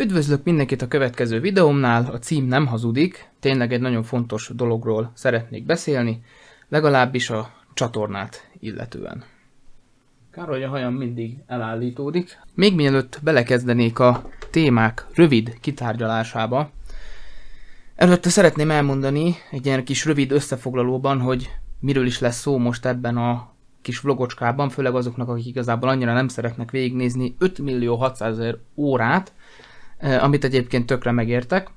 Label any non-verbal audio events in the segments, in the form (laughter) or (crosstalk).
Üdvözlök mindenkit a következő videómnál, a cím nem hazudik, tényleg egy nagyon fontos dologról szeretnék beszélni, legalábbis a csatornát illetően. Károly a hajam mindig elállítódik. Még mielőtt belekezdenék a témák rövid kitárgyalásába, előtte szeretném elmondani egy ilyen kis rövid összefoglalóban, hogy miről is lesz szó most ebben a kis vlogocskában, főleg azoknak, akik igazából annyira nem szeretnek végignézni 5 millió 600 órát, Eh, amit egyébként tökre megértek.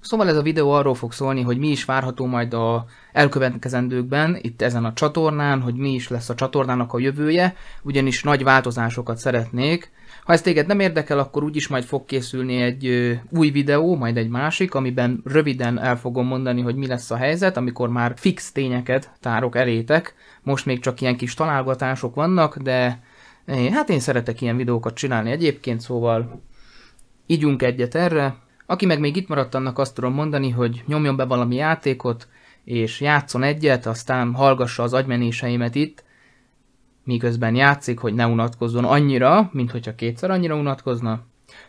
Szóval ez a videó arról fog szólni, hogy mi is várható majd a elkövetkezendőkben itt ezen a csatornán, hogy mi is lesz a csatornának a jövője, ugyanis nagy változásokat szeretnék. Ha ez téged nem érdekel, akkor úgyis majd fog készülni egy új videó, majd egy másik, amiben röviden el fogom mondani, hogy mi lesz a helyzet, amikor már fix tényeket tárok elétek. Most még csak ilyen kis találgatások vannak, de eh, hát én szeretek ilyen videókat csinálni egyébként, szóval Ígyunk egyet erre. Aki meg még itt maradt, annak azt tudom mondani, hogy nyomjon be valami játékot, és játszon egyet, aztán hallgassa az agymenéseimet itt, miközben játszik, hogy ne unatkozzon annyira, mint hogyha kétszer annyira unatkozna,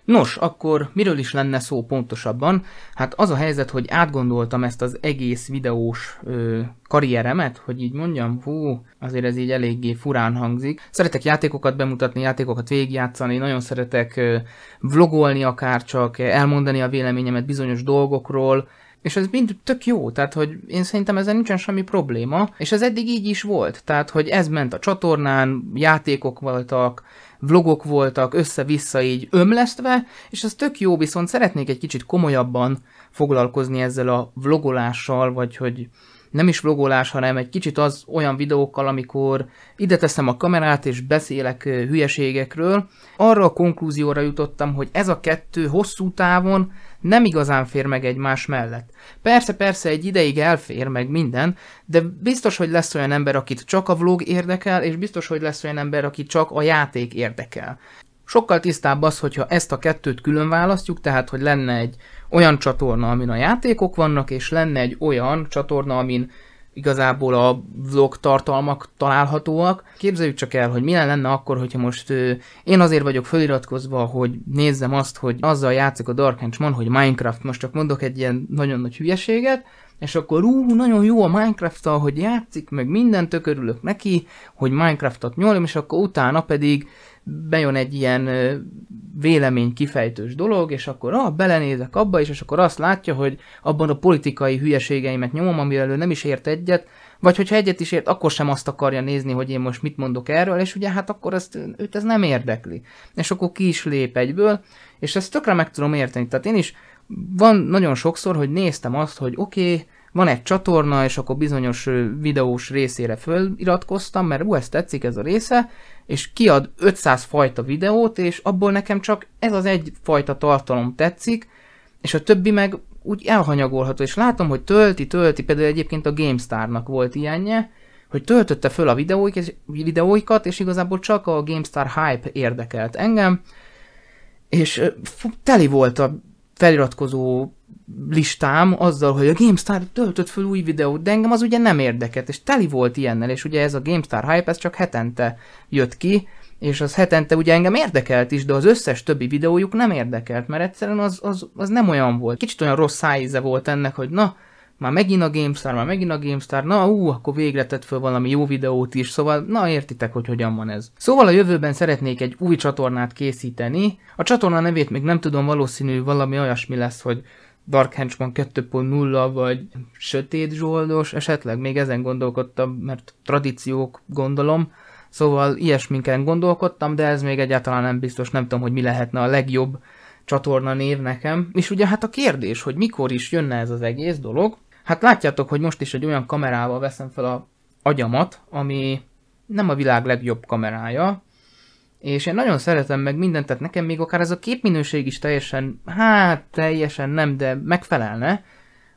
Nos, akkor miről is lenne szó pontosabban? Hát az a helyzet, hogy átgondoltam ezt az egész videós ö, karrieremet, hogy így mondjam, hú, azért ez így eléggé furán hangzik. Szeretek játékokat bemutatni, játékokat végigjátszani, nagyon szeretek ö, vlogolni akár csak, elmondani a véleményemet bizonyos dolgokról, és ez mind tök jó, tehát hogy én szerintem ezzel nincsen semmi probléma, és ez eddig így is volt, tehát hogy ez ment a csatornán, játékok voltak, vlogok voltak össze-vissza így ömlesztve, és ez tök jó, viszont szeretnék egy kicsit komolyabban foglalkozni ezzel a vlogolással, vagy hogy nem is vlogolás, hanem egy kicsit az olyan videókkal, amikor ide teszem a kamerát és beszélek hülyeségekről. Arra a konklúzióra jutottam, hogy ez a kettő hosszú távon nem igazán fér meg egymás mellett. Persze, persze egy ideig elfér meg minden, de biztos, hogy lesz olyan ember, akit csak a vlog érdekel, és biztos, hogy lesz olyan ember, akit csak a játék érdekel. Sokkal tisztább az, hogyha ezt a kettőt külön választjuk, tehát hogy lenne egy olyan csatorna, amin a játékok vannak, és lenne egy olyan csatorna, amin igazából a vlog tartalmak találhatóak. Képzeljük csak el, hogy milyen lenne akkor, hogyha most ő, én azért vagyok feliratkozva, hogy nézzem azt, hogy azzal játszik a Dark Henchman, hogy Minecraft, most csak mondok egy ilyen nagyon nagy hülyeséget, és akkor ú, nagyon jó a minecraft hogy játszik, meg minden, tökörülök neki, hogy Minecraftot nyolom, és akkor utána pedig bejön egy ilyen vélemény kifejtős dolog, és akkor ah, belenézek abba is, és akkor azt látja, hogy abban a politikai hülyeségeimet nyomom, amivel ő nem is ért egyet, vagy hogyha egyet is ért, akkor sem azt akarja nézni, hogy én most mit mondok erről, és ugye hát akkor ezt, őt ez nem érdekli. És akkor ki is lép egyből, és ezt tökre meg tudom érteni. Tehát én is van nagyon sokszor, hogy néztem azt, hogy oké, okay, van egy csatorna, és akkor bizonyos videós részére föliratkoztam, mert ú, ezt tetszik ez a része, és kiad 500 fajta videót, és abból nekem csak ez az egy fajta tartalom tetszik, és a többi meg úgy elhanyagolható, és látom, hogy tölti, tölti, például egyébként a GameStar-nak volt ilyenje, hogy töltötte föl a videóikat, és igazából csak a GameStar hype érdekelt engem, és teli volt a feliratkozó listám azzal, hogy a GameStar töltött fel új videót, de engem az ugye nem érdekelt, és teli volt ilyennel, és ugye ez a GameStar hype, ez csak hetente jött ki, és az hetente ugye engem érdekelt is, de az összes többi videójuk nem érdekelt, mert egyszerűen az, az, az nem olyan volt. Kicsit olyan rossz szájíze volt ennek, hogy na, már megint a GameStar, már megint a GameStar, na ú, akkor végre tett föl valami jó videót is, szóval na értitek, hogy hogyan van ez. Szóval a jövőben szeretnék egy új csatornát készíteni, a csatorna nevét még nem tudom, valószínű valami olyasmi lesz, hogy Dark Henchman 2.0 vagy Sötét Zsoldos, esetleg még ezen gondolkodtam, mert tradíciók gondolom, szóval ilyesminken gondolkodtam, de ez még egyáltalán nem biztos, nem tudom, hogy mi lehetne a legjobb csatorna név nekem. És ugye hát a kérdés, hogy mikor is jönne ez az egész dolog, hát látjátok, hogy most is egy olyan kamerával veszem fel a agyamat, ami nem a világ legjobb kamerája, és én nagyon szeretem meg mindent, tehát nekem még akár ez a képminőség is teljesen, hát teljesen nem, de megfelelne.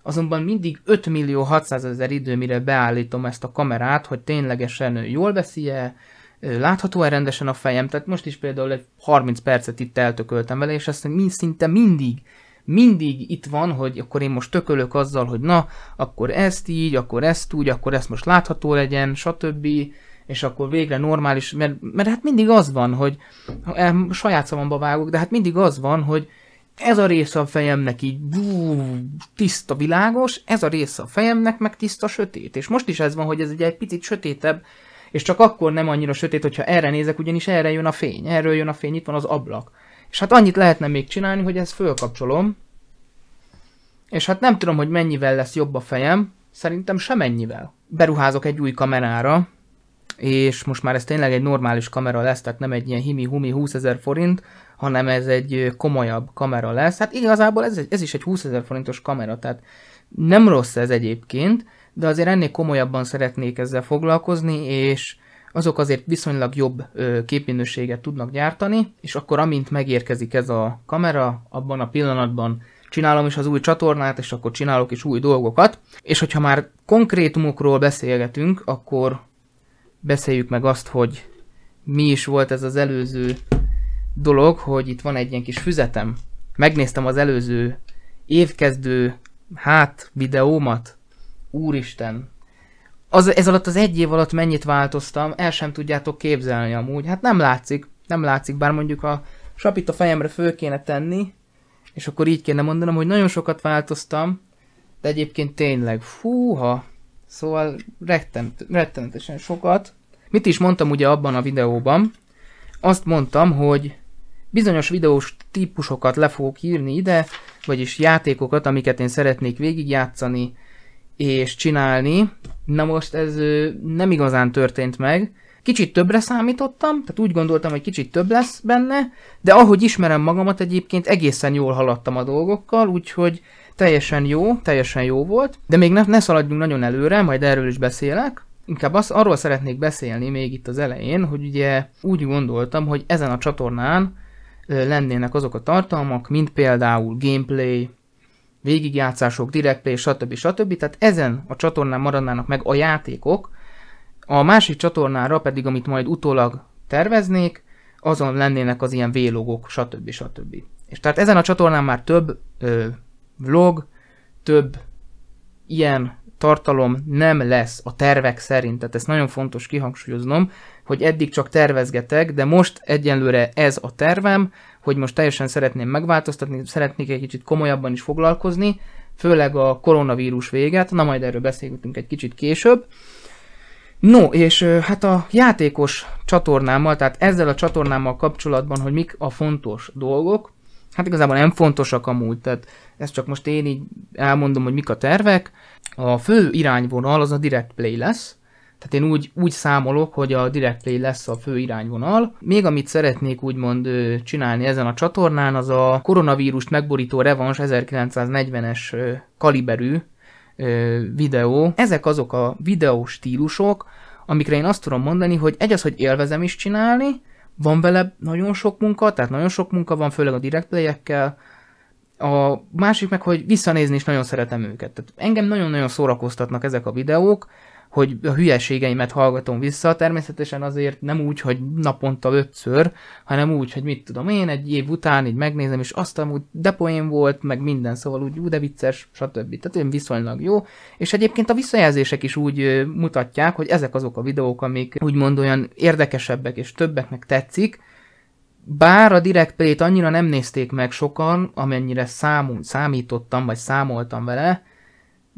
Azonban mindig 5 millió 600 ezer idő, mire beállítom ezt a kamerát, hogy ténylegesen jól veszi-e, látható-e rendesen a fejem, tehát most is például egy 30 percet itt eltököltem vele, és ezt mind, szinte mindig, mindig itt van, hogy akkor én most tökölök azzal, hogy na, akkor ezt így, akkor ezt úgy, akkor ezt most látható legyen, stb és akkor végre normális, mert, mert hát mindig az van, hogy eh, saját szavamba vágok, de hát mindig az van, hogy ez a része a fejemnek így bú, tiszta világos, ez a része a fejemnek meg tiszta sötét. És most is ez van, hogy ez ugye egy picit sötétebb, és csak akkor nem annyira sötét, hogyha erre nézek, ugyanis erre jön a fény, erről jön a fény, itt van az ablak. És hát annyit lehetne még csinálni, hogy ezt fölkapcsolom, és hát nem tudom, hogy mennyivel lesz jobb a fejem, szerintem semennyivel. Beruházok egy új kamerára, és most már ez tényleg egy normális kamera lesz, tehát nem egy ilyen himi-humi 20 ezer forint, hanem ez egy komolyabb kamera lesz. Hát igazából ez, ez is egy 20 ezer forintos kamera, tehát nem rossz ez egyébként, de azért ennél komolyabban szeretnék ezzel foglalkozni, és azok azért viszonylag jobb képminőséget tudnak gyártani, és akkor amint megérkezik ez a kamera, abban a pillanatban csinálom is az új csatornát, és akkor csinálok is új dolgokat. És hogyha már konkrétumokról beszélgetünk, akkor beszéljük meg azt, hogy mi is volt ez az előző dolog, hogy itt van egy ilyen kis füzetem. Megnéztem az előző évkezdő hát videómat. Úristen, az, ez alatt az egy év alatt mennyit változtam, el sem tudjátok képzelni amúgy. Hát nem látszik, nem látszik, bár mondjuk a sapit a fejemre föl kéne tenni, és akkor így kéne mondanom, hogy nagyon sokat változtam, de egyébként tényleg, fúha, Szóval rettent, rettenetesen sokat. Mit is mondtam ugye abban a videóban? Azt mondtam, hogy bizonyos videós típusokat le fogok írni ide, vagyis játékokat, amiket én szeretnék végigjátszani és csinálni. Na most ez nem igazán történt meg. Kicsit többre számítottam, tehát úgy gondoltam, hogy kicsit több lesz benne, de ahogy ismerem magamat egyébként egészen jól haladtam a dolgokkal, úgyhogy teljesen jó, teljesen jó volt, de még ne, ne szaladjunk nagyon előre, majd erről is beszélek. Inkább az, arról szeretnék beszélni még itt az elején, hogy ugye úgy gondoltam, hogy ezen a csatornán lennének azok a tartalmak, mint például gameplay, végigjátszások, directplay, stb. stb. Tehát ezen a csatornán maradnának meg a játékok, a másik csatornára pedig, amit majd utólag terveznék, azon lennének az ilyen vélogok, stb. stb. És tehát ezen a csatornán már több ö, vlog, több ilyen tartalom nem lesz a tervek szerint, tehát ezt nagyon fontos kihangsúlyoznom, hogy eddig csak tervezgetek, de most egyenlőre ez a tervem, hogy most teljesen szeretném megváltoztatni, szeretnék egy kicsit komolyabban is foglalkozni, főleg a koronavírus véget, na majd erről beszélgetünk egy kicsit később. No, és hát a játékos csatornámmal, tehát ezzel a csatornámmal kapcsolatban, hogy mik a fontos dolgok, hát igazából nem fontosak amúgy, tehát ezt csak most én így elmondom, hogy mik a tervek. A fő irányvonal az a direct play lesz, tehát én úgy, úgy számolok, hogy a direct play lesz a fő irányvonal. Még amit szeretnék úgymond csinálni ezen a csatornán, az a koronavírust megborító revans 1940-es kaliberű videó. Ezek azok a videó stílusok, amikre én azt tudom mondani, hogy egy az, hogy élvezem is csinálni, van vele nagyon sok munka, tehát nagyon sok munka van, főleg a direct playekkel. A másik meg, hogy visszanézni is nagyon szeretem őket. Tehát engem nagyon-nagyon szórakoztatnak ezek a videók, hogy a hülyeségeimet hallgatom vissza, természetesen azért nem úgy, hogy naponta ötször, hanem úgy, hogy mit tudom én, egy év után így megnézem, és azt amúgy de poén volt, meg minden, szóval úgy, ú, de vicces, stb. Tehát én viszonylag jó, és egyébként a visszajelzések is úgy mutatják, hogy ezek azok a videók, amik úgymond olyan érdekesebbek és többeknek tetszik, bár a Direct Play-t annyira nem nézték meg sokan, amennyire számú, számítottam, vagy számoltam vele,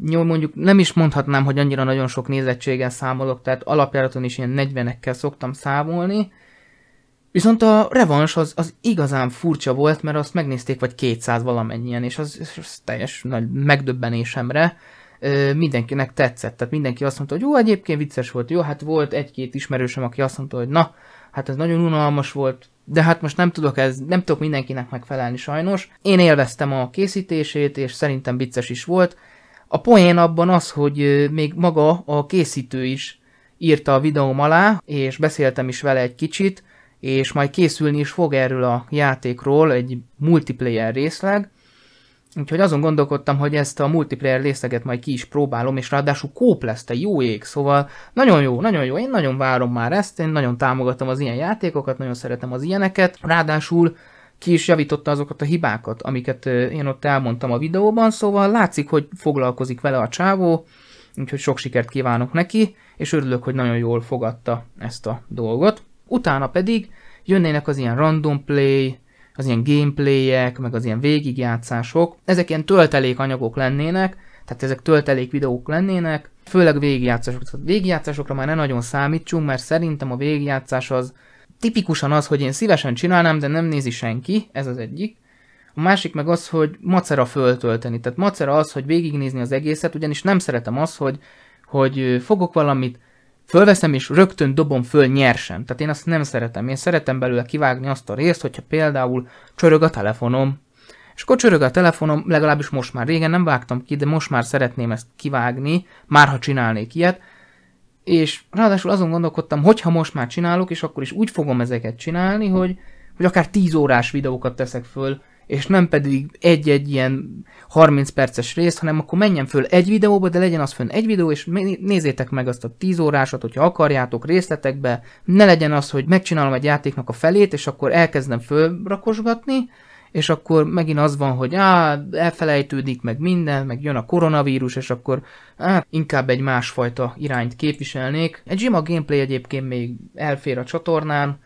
jó, mondjuk nem is mondhatnám, hogy annyira nagyon sok nézettséggel számolok, tehát alapjáraton is ilyen 40-ekkel szoktam számolni. Viszont a revans az, az igazán furcsa volt, mert azt megnézték vagy 200 valamennyien, és az, az teljes nagy megdöbbenésemre ö, mindenkinek tetszett. Tehát mindenki azt mondta, hogy jó, egyébként vicces volt, jó, hát volt egy-két ismerősöm, aki azt mondta, hogy na, hát ez nagyon unalmas volt, de hát most nem tudok ez, nem tudok mindenkinek megfelelni sajnos. Én élveztem a készítését, és szerintem vicces is volt, a poén abban az, hogy még maga a készítő is írta a videóm alá, és beszéltem is vele egy kicsit, és majd készülni is fog erről a játékról egy multiplayer részleg, Úgyhogy azon gondolkodtam, hogy ezt a multiplayer részleget majd ki is próbálom, és ráadásul kóp lesz, te jó ég, szóval nagyon jó, nagyon jó, én nagyon várom már ezt, én nagyon támogatom az ilyen játékokat, nagyon szeretem az ilyeneket, ráadásul ki is javította azokat a hibákat, amiket én ott elmondtam a videóban, szóval látszik, hogy foglalkozik vele a csávó, úgyhogy sok sikert kívánok neki, és örülök, hogy nagyon jól fogadta ezt a dolgot. Utána pedig jönnének az ilyen random play, az ilyen gameplayek, meg az ilyen végigjátszások. Ezek ilyen töltelék anyagok lennének, tehát ezek töltelék videók lennének, főleg végigjátszások. Tehát végigjátszásokra már ne nagyon számítsunk, mert szerintem a végigjátszás az tipikusan az, hogy én szívesen csinálnám, de nem nézi senki, ez az egyik. A másik meg az, hogy macera föltölteni. Tehát macera az, hogy végignézni az egészet, ugyanis nem szeretem az, hogy, hogy fogok valamit, fölveszem és rögtön dobom föl nyersen. Tehát én azt nem szeretem. Én szeretem belőle kivágni azt a részt, hogyha például csörög a telefonom. És akkor csörög a telefonom, legalábbis most már régen nem vágtam ki, de most már szeretném ezt kivágni, már ha csinálnék ilyet, és ráadásul azon gondolkodtam, hogy ha most már csinálok, és akkor is úgy fogom ezeket csinálni, hogy, hogy akár 10 órás videókat teszek föl, és nem pedig egy-egy ilyen 30 perces részt, hanem akkor menjen föl egy videóba, de legyen az fönn egy videó, és nézzétek meg azt a 10 órásat, hogyha akarjátok részletekbe, ne legyen az, hogy megcsinálom egy játéknak a felét, és akkor elkezdem fölrakosgatni, és akkor megint az van, hogy á, elfelejtődik meg minden, meg jön a koronavírus, és akkor á, inkább egy másfajta irányt képviselnék. Egy a gameplay egyébként még elfér a csatornán,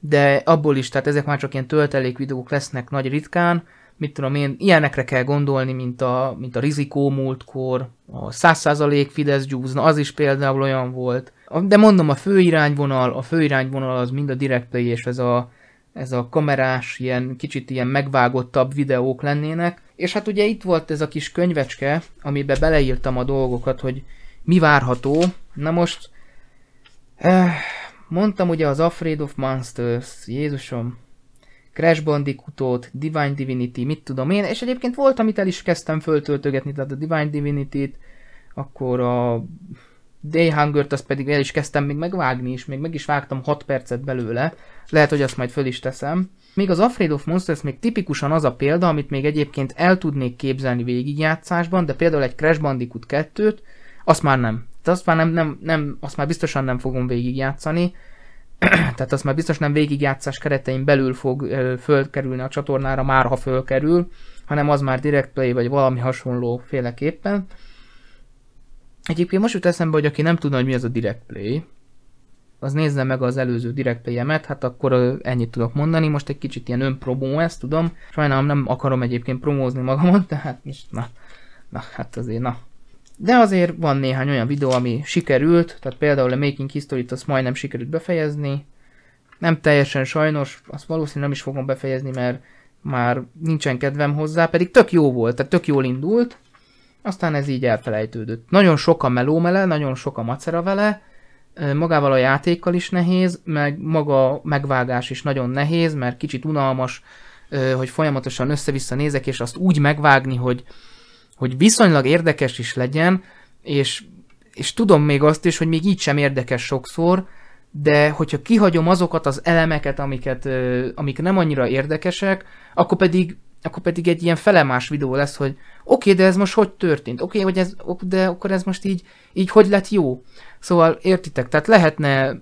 de abból is, tehát ezek már csak ilyen töltelék videók lesznek nagy ritkán, mit tudom én, ilyenekre kell gondolni, mint a, mint a rizikó múltkor, a 100% Fidesz gyúzna, az is például olyan volt. De mondom, a irányvonal, a irányvonal az mind a direct play és ez a ez a kamerás, ilyen kicsit ilyen megvágottabb videók lennének. És hát ugye itt volt ez a kis könyvecske, amiben beleírtam a dolgokat, hogy mi várható. Na most, eh, mondtam ugye az Afraid of Monsters, Jézusom, Crash Bandicoot, Divine Divinity, mit tudom én, és egyébként volt, amit el is kezdtem föltöltögetni, tehát a Divine Divinity-t, akkor a Day hunger azt pedig el is kezdtem még megvágni, és még meg is vágtam 6 percet belőle. Lehet, hogy azt majd föl is teszem. Még az Afraid of Monsters még tipikusan az a példa, amit még egyébként el tudnék képzelni végigjátszásban, de például egy Crash Bandicoot 2-t, azt már nem. Tehát azt már, nem, nem, nem, azt már biztosan nem fogom végigjátszani. (clears throat) Tehát azt már biztos nem végigjátszás keretein belül fog ö, fölkerülni a csatornára, már ha fölkerül, hanem az már direct play vagy valami hasonló féleképpen. Egyébként most jut eszembe, hogy aki nem tudna, hogy mi az a Direct Play, az nézze meg az előző Direct Play-emet, hát akkor ennyit tudok mondani. Most egy kicsit ilyen önpromó ezt tudom. Sajnálom, nem akarom egyébként promózni magamat, tehát most na, na, hát azért na. De azért van néhány olyan videó, ami sikerült, tehát például a Making History-t azt majdnem sikerült befejezni. Nem teljesen sajnos, azt valószínűleg nem is fogom befejezni, mert már nincsen kedvem hozzá, pedig tök jó volt, tehát tök jól indult. Aztán ez így elfelejtődött. Nagyon sok a meló mele, nagyon sok a macera vele, magával a játékkal is nehéz, meg maga a megvágás is nagyon nehéz, mert kicsit unalmas, hogy folyamatosan össze-vissza nézek, és azt úgy megvágni, hogy, hogy viszonylag érdekes is legyen, és, és tudom még azt is, hogy még így sem érdekes sokszor, de hogyha kihagyom azokat az elemeket, amiket, amik nem annyira érdekesek, akkor pedig akkor pedig egy ilyen felemás videó lesz, hogy oké, okay, de ez most hogy történt? Oké, okay, ez, de akkor ez most így, így hogy lett jó? Szóval értitek, tehát lehetne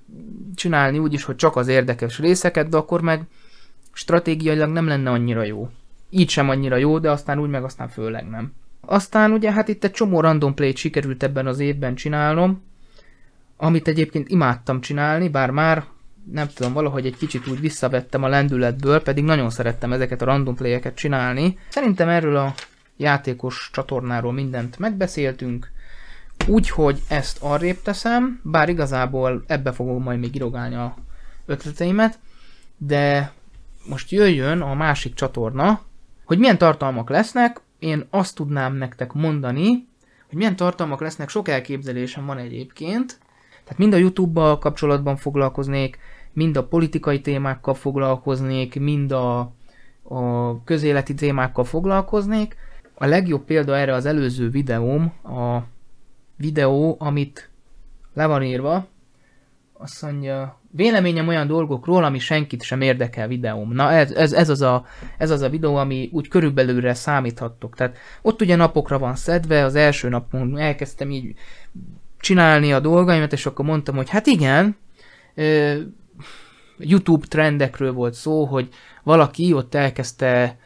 csinálni úgy is, hogy csak az érdekes részeket, de akkor meg stratégiailag nem lenne annyira jó. Így sem annyira jó, de aztán úgy meg aztán főleg nem. Aztán ugye hát itt egy csomó random play sikerült ebben az évben csinálnom, amit egyébként imádtam csinálni, bár már nem tudom, valahogy egy kicsit úgy visszavettem a lendületből, pedig nagyon szerettem ezeket a random playeket csinálni. Szerintem erről a játékos csatornáról mindent megbeszéltünk, úgyhogy ezt arrébb teszem, bár igazából ebbe fogom majd még irogálni a ötleteimet, de most jöjjön a másik csatorna, hogy milyen tartalmak lesznek, én azt tudnám nektek mondani, hogy milyen tartalmak lesznek, sok elképzelésem van egyébként, tehát mind a YouTube-bal kapcsolatban foglalkoznék, mind a politikai témákkal foglalkoznék, mind a, a közéleti témákkal foglalkoznék. A legjobb példa erre az előző videóm, a videó, amit le van írva, azt mondja, véleményem olyan dolgokról, ami senkit sem érdekel videóm. Na ez, ez, ez, az a, ez az a videó, ami úgy körülbelülre számíthattok. Tehát ott ugye napokra van szedve, az első napon elkezdtem így csinálni a dolgaimat, és akkor mondtam, hogy hát igen, YouTube trendekről volt szó, hogy valaki ott elkezdte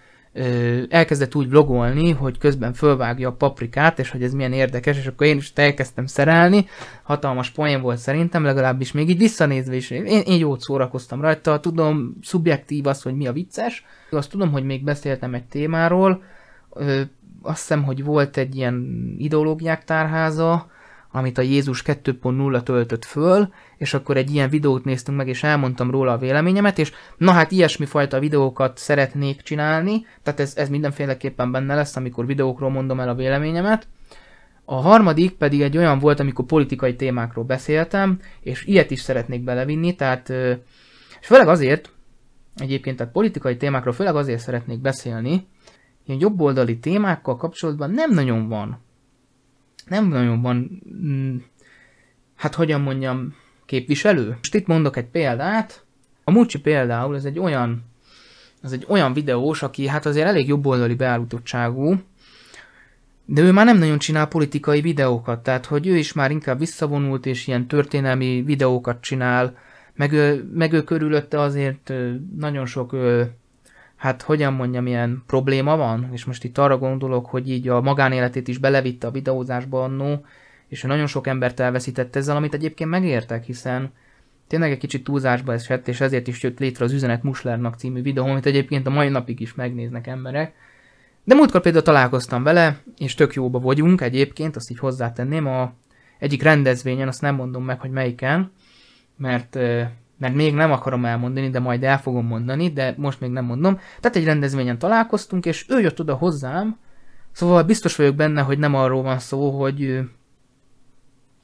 elkezdett úgy vlogolni, hogy közben fölvágja a paprikát, és hogy ez milyen érdekes, és akkor én is elkezdtem szerelni. Hatalmas poén volt szerintem, legalábbis még így visszanézve is. Én, én jót szórakoztam rajta, tudom, szubjektív az, hogy mi a vicces. Azt tudom, hogy még beszéltem egy témáról, azt hiszem, hogy volt egy ilyen ideológiák tárháza, amit a Jézus 2.0 töltött föl, és akkor egy ilyen videót néztünk meg, és elmondtam róla a véleményemet, és na hát ilyesmi fajta videókat szeretnék csinálni, tehát ez, ez mindenféleképpen benne lesz, amikor videókról mondom el a véleményemet. A harmadik pedig egy olyan volt, amikor politikai témákról beszéltem, és ilyet is szeretnék belevinni, tehát és főleg azért, egyébként tehát politikai témákról főleg azért szeretnék beszélni, ilyen jobboldali témákkal kapcsolatban nem nagyon van nem nagyon van, mm, hát hogyan mondjam, képviselő. Most itt mondok egy példát. A Mucsi például, ez egy olyan, ez egy olyan videós, aki hát azért elég jobboldali beállítottságú, de ő már nem nagyon csinál politikai videókat, tehát hogy ő is már inkább visszavonult és ilyen történelmi videókat csinál, meg ő, meg ő körülötte azért nagyon sok hát hogyan mondjam, ilyen probléma van, és most itt arra gondolok, hogy így a magánéletét is belevitte a videózásba annó, és nagyon sok embert elveszített ezzel, amit egyébként megértek, hiszen tényleg egy kicsit túlzásba esett, és ezért is jött létre az Üzenet Muslernak című videó, amit egyébként a mai napig is megnéznek emberek. De múltkor például találkoztam vele, és tök jóba vagyunk egyébként, azt így hozzátenném, a egyik rendezvényen, azt nem mondom meg, hogy melyiken, mert mert még nem akarom elmondani, de majd el fogom mondani, de most még nem mondom. Tehát egy rendezvényen találkoztunk, és ő jött oda hozzám, szóval biztos vagyok benne, hogy nem arról van szó, hogy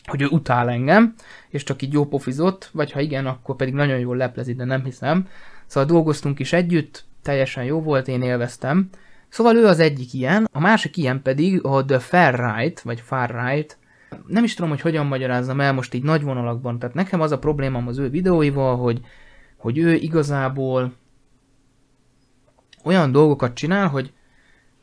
hogy ő utál engem, és csak így jópofizott, vagy ha igen, akkor pedig nagyon jól leplezi, de nem hiszem. Szóval dolgoztunk is együtt, teljesen jó volt, én élveztem. Szóval ő az egyik ilyen, a másik ilyen pedig a The Far Right, vagy Far Right nem is tudom, hogy hogyan magyarázzam el most így nagy vonalakban. Tehát nekem az a problémám az ő videóival, hogy, hogy ő igazából olyan dolgokat csinál, hogy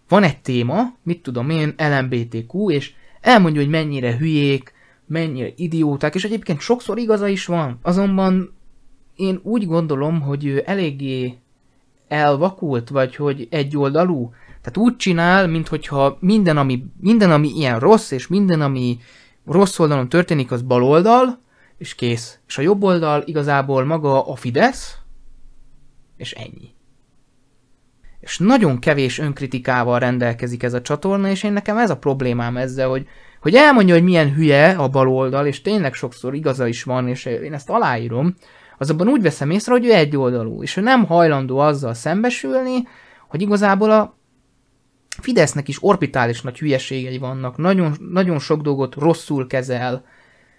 van egy téma, mit tudom én, LMBTQ, és elmondja, hogy mennyire hülyék, mennyire idióták, és egyébként sokszor igaza is van, azonban én úgy gondolom, hogy ő eléggé elvakult, vagy hogy egyoldalú, tehát úgy csinál, mintha minden ami, minden, ami ilyen rossz, és minden, ami rossz oldalon történik, az bal oldal, és kész. És a jobb oldal igazából maga a Fidesz, és ennyi. És nagyon kevés önkritikával rendelkezik ez a csatorna, és én nekem ez a problémám ezzel, hogy, hogy elmondja, hogy milyen hülye a bal oldal, és tényleg sokszor igaza is van, és én ezt aláírom, az abban úgy veszem észre, hogy ő egyoldalú, és ő nem hajlandó azzal szembesülni, hogy igazából a Fidesznek is orbitális nagy hülyeségei vannak, nagyon, nagyon sok dolgot rosszul kezel.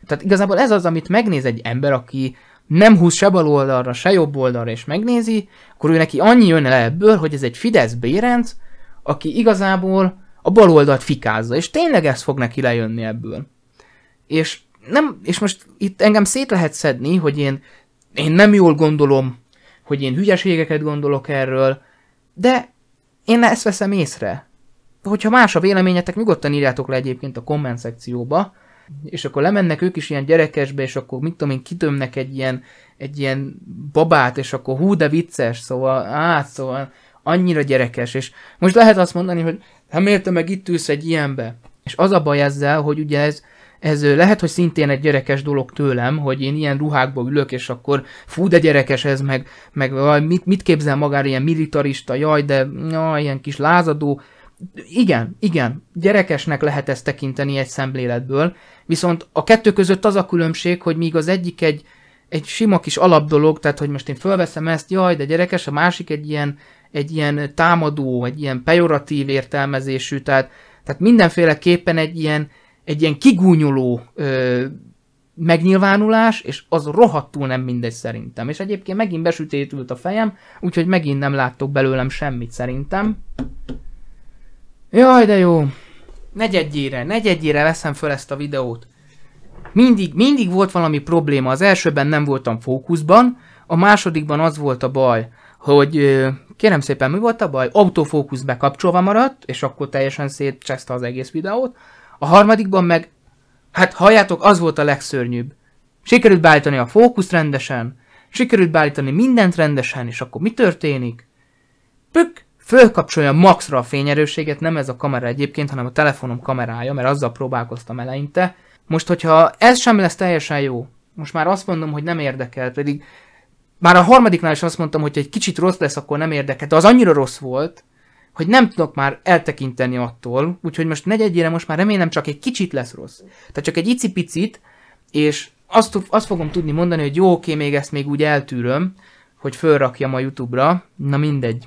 Tehát igazából ez az, amit megnéz egy ember, aki nem húz se bal oldalra, se jobb oldalra, és megnézi, akkor ő neki annyi jön le ebből, hogy ez egy Fidesz Bérenc, aki igazából a bal oldalt fikázza, és tényleg ez fog neki lejönni ebből. És, nem, és most itt engem szét lehet szedni, hogy én, én nem jól gondolom, hogy én hülyeségeket gondolok erről, de én ezt veszem észre hogyha más a véleményetek, nyugodtan írjátok le egyébként a komment szekcióba, és akkor lemennek ők is ilyen gyerekesbe, és akkor mit tudom én, kitömnek egy ilyen, egy ilyen babát, és akkor hú, de vicces, szóval, át, szóval annyira gyerekes, és most lehet azt mondani, hogy hát miért te meg itt ülsz egy ilyenbe? És az a baj ezzel, hogy ugye ez, ez lehet, hogy szintén egy gyerekes dolog tőlem, hogy én ilyen ruhákba ülök, és akkor fú, de gyerekes ez, meg, meg mit, mit képzel magára, ilyen militarista, jaj, de jaj, ilyen kis lázadó, igen, igen, gyerekesnek lehet ezt tekinteni egy szemléletből, viszont a kettő között az a különbség, hogy míg az egyik egy, egy sima kis alapdolog, tehát hogy most én fölveszem ezt, jaj, de gyerekes, a másik egy ilyen, egy ilyen támadó, egy ilyen pejoratív értelmezésű, tehát, tehát mindenféleképpen egy ilyen, egy ilyen kigúnyoló ö, megnyilvánulás, és az rohadtul nem mindegy szerintem. És egyébként megint besütétült a fejem, úgyhogy megint nem láttok belőlem semmit szerintem. Jaj, de jó. Negyedjére, negyedjére veszem föl ezt a videót. Mindig, mindig volt valami probléma. Az elsőben nem voltam fókuszban, a másodikban az volt a baj, hogy kérem szépen, mi volt a baj? Autofókusz bekapcsolva maradt, és akkor teljesen szétcseszte az egész videót. A harmadikban meg, hát halljátok, az volt a legszörnyűbb. Sikerült beállítani a fókuszt rendesen, sikerült beállítani mindent rendesen, és akkor mi történik? Pök! Fölkapcsolja maxra a fényerősséget, nem ez a kamera egyébként, hanem a telefonom kamerája, mert azzal próbálkoztam eleinte. Most, hogyha ez sem lesz teljesen jó, most már azt mondom, hogy nem érdekel, pedig már a harmadiknál is azt mondtam, hogy egy kicsit rossz lesz, akkor nem érdekel, de az annyira rossz volt, hogy nem tudok már eltekinteni attól, úgyhogy most negyedjére most már remélem csak egy kicsit lesz rossz. Tehát csak egy icipicit, és azt, azt fogom tudni mondani, hogy jó, oké, még ezt még úgy eltűröm, hogy fölrakjam a YouTube-ra, na mindegy.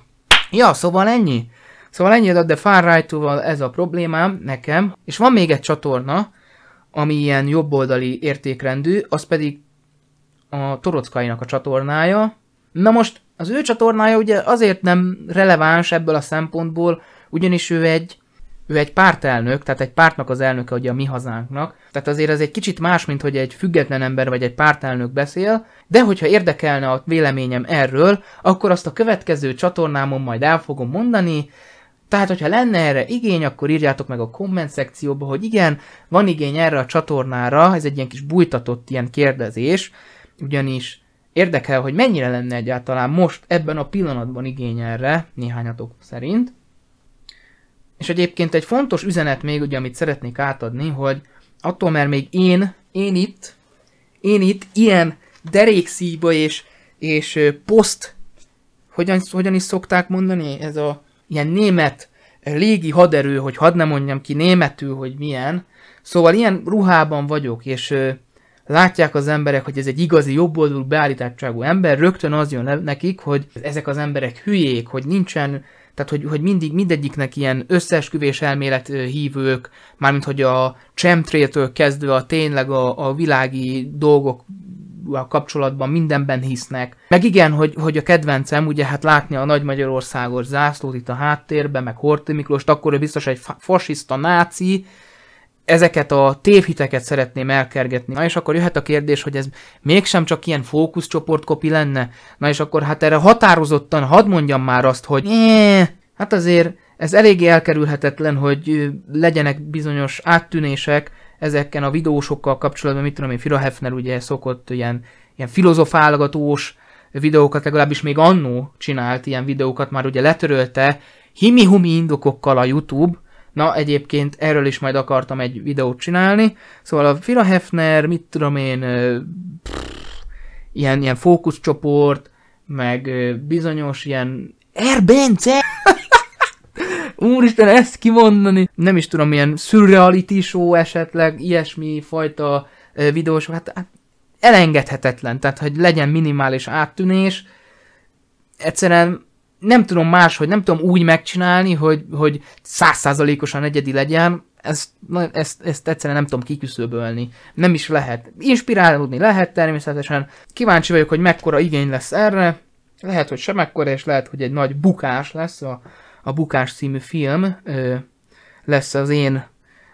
Ja, szóval ennyi. Szóval ennyi a Far right ez a problémám nekem. És van még egy csatorna, ami ilyen jobboldali értékrendű, az pedig a Torockainak a csatornája. Na most az ő csatornája ugye azért nem releváns ebből a szempontból, ugyanis ő egy ő egy pártelnök, tehát egy pártnak az elnöke ugye a mi hazánknak, tehát azért ez egy kicsit más, mint hogy egy független ember vagy egy pártelnök beszél, de hogyha érdekelne a véleményem erről, akkor azt a következő csatornámon majd el fogom mondani, tehát, hogyha lenne erre igény, akkor írjátok meg a komment szekcióba, hogy igen, van igény erre a csatornára, ez egy ilyen kis bújtatott ilyen kérdezés, ugyanis érdekel, hogy mennyire lenne egyáltalán most ebben a pillanatban igény erre, néhányatok szerint. És egyébként egy fontos üzenet még, ugye, amit szeretnék átadni, hogy attól, mert még én, én itt, én itt ilyen derékszíba és, és poszt, hogyan, hogyan is szokták mondani, ez a ilyen német légi haderő, hogy hadd ne mondjam ki németül, hogy milyen. Szóval ilyen ruhában vagyok, és ö, látják az emberek, hogy ez egy igazi jobboldalú beállítottságú ember, rögtön az jön nekik, hogy ezek az emberek hülyék, hogy nincsen tehát, hogy, hogy mindig mindegyiknek ilyen összeesküvés elmélet hívők, mármint hogy a chemtrail kezdve a tényleg a, a világi dolgok a kapcsolatban mindenben hisznek. Meg igen, hogy, hogy a kedvencem, ugye hát látni a Nagy Magyarországos zászlót itt a háttérben, meg Horti Miklós, akkor ő biztos egy fasiszta náci, ezeket a tévhiteket szeretném elkergetni. Na és akkor jöhet a kérdés, hogy ez mégsem csak ilyen fókuszcsoportkopi lenne. Na és akkor hát erre határozottan hadd mondjam már azt, hogy hát azért ez eléggé elkerülhetetlen, hogy legyenek bizonyos áttűnések ezeken a videósokkal kapcsolatban, mit tudom én, Fira Hefner ugye szokott ilyen, ilyen filozofálgatós videókat, legalábbis még annó csinált ilyen videókat, már ugye letörölte himi-humi indokokkal a YouTube, Na, egyébként erről is majd akartam egy videót csinálni. Szóval a Fira Hefner, mit tudom én, pff, ilyen, ilyen fókuszcsoport, meg bizonyos ilyen Erbence! (laughs) Úristen, ezt kimondani! Nem is tudom, ilyen surreality show esetleg, ilyesmi fajta videós, hát, hát elengedhetetlen, tehát hogy legyen minimális áttűnés, egyszerűen nem tudom más, hogy nem tudom úgy megcsinálni, hogy, hogy százszázalékosan egyedi legyen, ezt, ezt, ezt egyszerűen nem tudom kiküszöbölni. Nem is lehet. Inspirálódni lehet természetesen. Kíváncsi vagyok, hogy mekkora igény lesz erre. Lehet, hogy sem mekkora, és lehet, hogy egy nagy bukás lesz a, a Bukás című film. Ö, lesz az én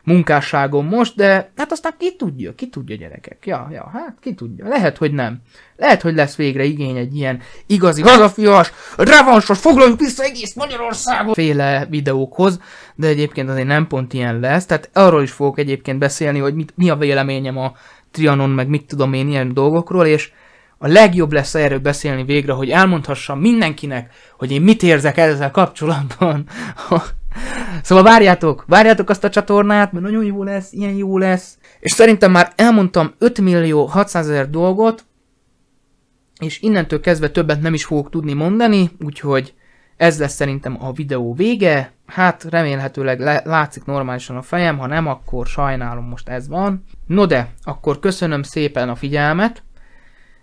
munkásságom most, de hát aztán ki tudja, ki tudja gyerekek. Ja, ja, hát ki tudja. Lehet, hogy nem. Lehet, hogy lesz végre igény egy ilyen igazi hazafias, revansos, foglaljuk vissza egész Magyarországot féle videókhoz, de egyébként azért nem pont ilyen lesz. Tehát arról is fogok egyébként beszélni, hogy mit, mi a véleményem a Trianon, meg mit tudom én ilyen dolgokról, és a legjobb lesz erről beszélni végre, hogy elmondhassam mindenkinek, hogy én mit érzek ezzel kapcsolatban. (laughs) Szóval várjátok, várjátok azt a csatornát, mert nagyon jó lesz, ilyen jó lesz. És szerintem már elmondtam 5 millió 600 ezer dolgot, és innentől kezdve többet nem is fogok tudni mondani, úgyhogy ez lesz szerintem a videó vége. Hát remélhetőleg le- látszik normálisan a fejem, ha nem, akkor sajnálom, most ez van. No de, akkor köszönöm szépen a figyelmet.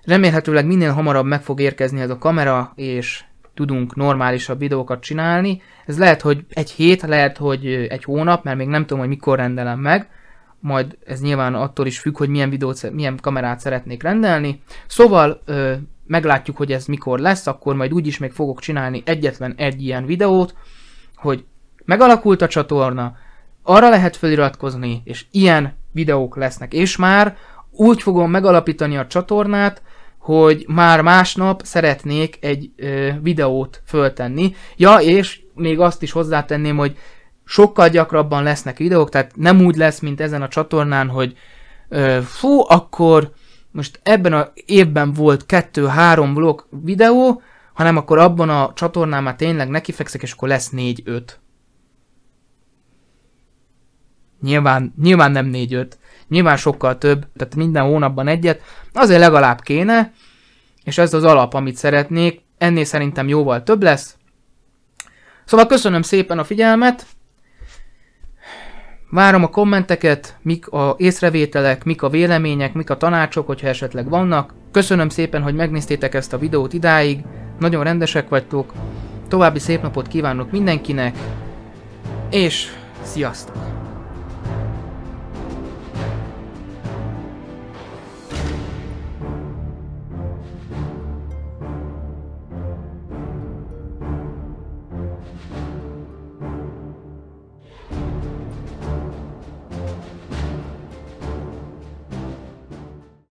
Remélhetőleg minél hamarabb meg fog érkezni ez a kamera, és tudunk normálisabb videókat csinálni. Ez lehet, hogy egy hét, lehet, hogy egy hónap, mert még nem tudom, hogy mikor rendelem meg. Majd ez nyilván attól is függ, hogy milyen videót, milyen kamerát szeretnék rendelni. Szóval ö, meglátjuk, hogy ez mikor lesz, akkor majd úgyis még fogok csinálni egyetlen egy ilyen videót, hogy megalakult a csatorna, arra lehet feliratkozni, és ilyen videók lesznek. És már úgy fogom megalapítani a csatornát, hogy már másnap szeretnék egy ö, videót föltenni. Ja, és még azt is hozzátenném, hogy sokkal gyakrabban lesznek videók, tehát nem úgy lesz, mint ezen a csatornán, hogy ö, fú, akkor most ebben a évben volt kettő-három vlog videó, hanem akkor abban a csatornán már tényleg nekifekszek, és akkor lesz négy-öt. Nyilván, nyilván nem négy-öt. Nyilván sokkal több, tehát minden hónapban egyet, azért legalább kéne, és ez az alap, amit szeretnék, ennél szerintem jóval több lesz. Szóval köszönöm szépen a figyelmet, várom a kommenteket, mik a észrevételek, mik a vélemények, mik a tanácsok, hogyha esetleg vannak. Köszönöm szépen, hogy megnéztétek ezt a videót idáig, nagyon rendesek vagytok, további szép napot kívánok mindenkinek, és sziasztok!